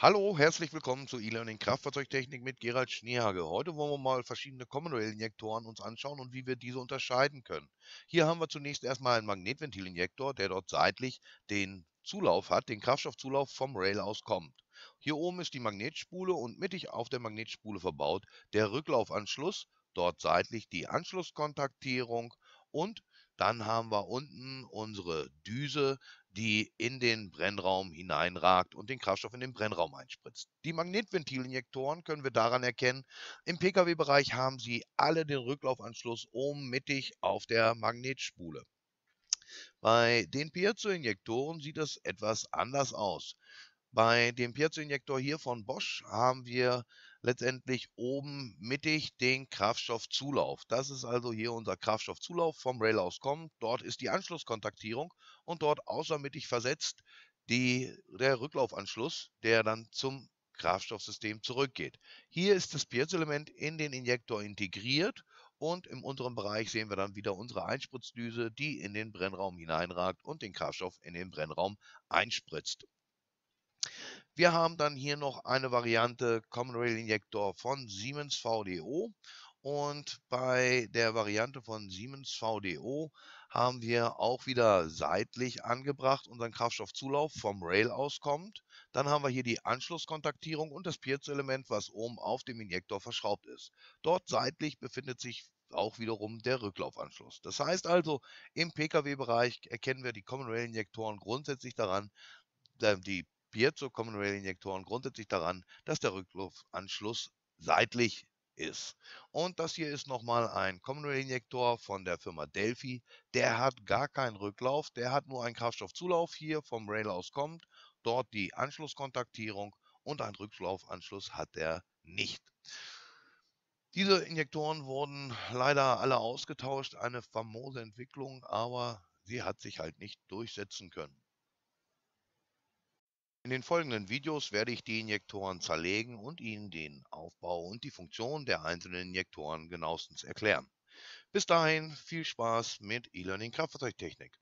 Hallo, herzlich willkommen zu E-Learning Kraftfahrzeugtechnik mit Gerald Schneehage. Heute wollen wir mal verschiedene Commonrail-Injektoren uns anschauen und wie wir diese unterscheiden können. Hier haben wir zunächst erstmal einen Magnetventilinjektor, der dort seitlich den Zulauf hat, den Kraftstoffzulauf vom Rail aus kommt. Hier oben ist die Magnetspule und mittig auf der Magnetspule verbaut der Rücklaufanschluss, dort seitlich die Anschlusskontaktierung und dann haben wir unten unsere Düse, die in den Brennraum hineinragt und den Kraftstoff in den Brennraum einspritzt. Die Magnetventilinjektoren können wir daran erkennen. Im Pkw-Bereich haben sie alle den Rücklaufanschluss oben mittig auf der Magnetspule. Bei den Piezo-Injektoren sieht es etwas anders aus. Bei dem Piezo-Injektor hier von Bosch haben wir letztendlich oben mittig den Kraftstoffzulauf. Das ist also hier unser Kraftstoffzulauf vom Rail aus kommen. Dort ist die Anschlusskontaktierung und dort außermittig versetzt die, der Rücklaufanschluss, der dann zum Kraftstoffsystem zurückgeht. Hier ist das Piezoelement in den Injektor integriert und im unteren Bereich sehen wir dann wieder unsere Einspritzdüse, die in den Brennraum hineinragt und den Kraftstoff in den Brennraum einspritzt. Wir haben dann hier noch eine Variante Common Rail Injektor von Siemens VDO und bei der Variante von Siemens VDO haben wir auch wieder seitlich angebracht unseren Kraftstoffzulauf vom Rail auskommt. Dann haben wir hier die Anschlusskontaktierung und das Pierz-Element, was oben auf dem Injektor verschraubt ist. Dort seitlich befindet sich auch wiederum der Rücklaufanschluss. Das heißt also, im Pkw-Bereich erkennen wir die Common Rail Injektoren grundsätzlich daran, die Piezo Common Rail Injektoren grundet sich daran, dass der Rückluftanschluss seitlich ist. Und das hier ist nochmal ein Common Rail Injektor von der Firma Delphi. Der hat gar keinen Rücklauf, der hat nur einen Kraftstoffzulauf hier vom Rail aus kommt, dort die Anschlusskontaktierung und einen Rücklaufanschluss hat er nicht. Diese Injektoren wurden leider alle ausgetauscht, eine famose Entwicklung, aber sie hat sich halt nicht durchsetzen können. In den folgenden Videos werde ich die Injektoren zerlegen und Ihnen den Aufbau und die Funktion der einzelnen Injektoren genauestens erklären. Bis dahin viel Spaß mit E-Learning Kraftfahrzeugtechnik.